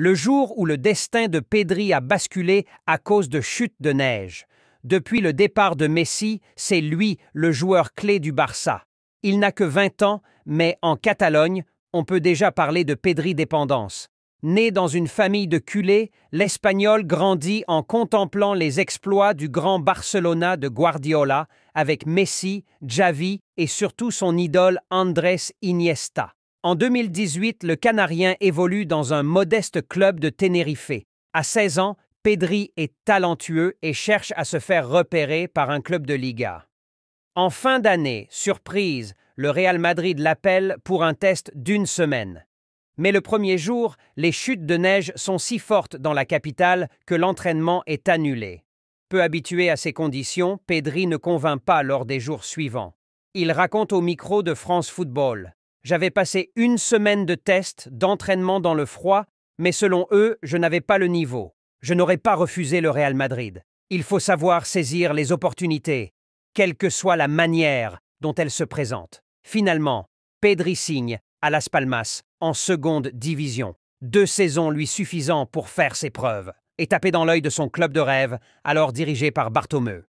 le jour où le destin de Pedri a basculé à cause de chutes de neige. Depuis le départ de Messi, c'est lui le joueur clé du Barça. Il n'a que 20 ans, mais en Catalogne, on peut déjà parler de Pedri dépendance. Né dans une famille de culés, l'Espagnol grandit en contemplant les exploits du grand Barcelona de Guardiola avec Messi, Xavi et surtout son idole Andrés Iniesta. En 2018, le Canarien évolue dans un modeste club de Tenerife. À 16 ans, Pedri est talentueux et cherche à se faire repérer par un club de Liga. En fin d'année, surprise, le Real Madrid l'appelle pour un test d'une semaine. Mais le premier jour, les chutes de neige sont si fortes dans la capitale que l'entraînement est annulé. Peu habitué à ces conditions, Pedri ne convainc pas lors des jours suivants. Il raconte au micro de France Football. J'avais passé une semaine de tests, d'entraînement dans le froid, mais selon eux, je n'avais pas le niveau. Je n'aurais pas refusé le Real Madrid. Il faut savoir saisir les opportunités, quelle que soit la manière dont elles se présentent. Finalement, Pedri signe à Las Palmas en seconde division. Deux saisons lui suffisant pour faire ses preuves et taper dans l'œil de son club de rêve, alors dirigé par Bartomeu.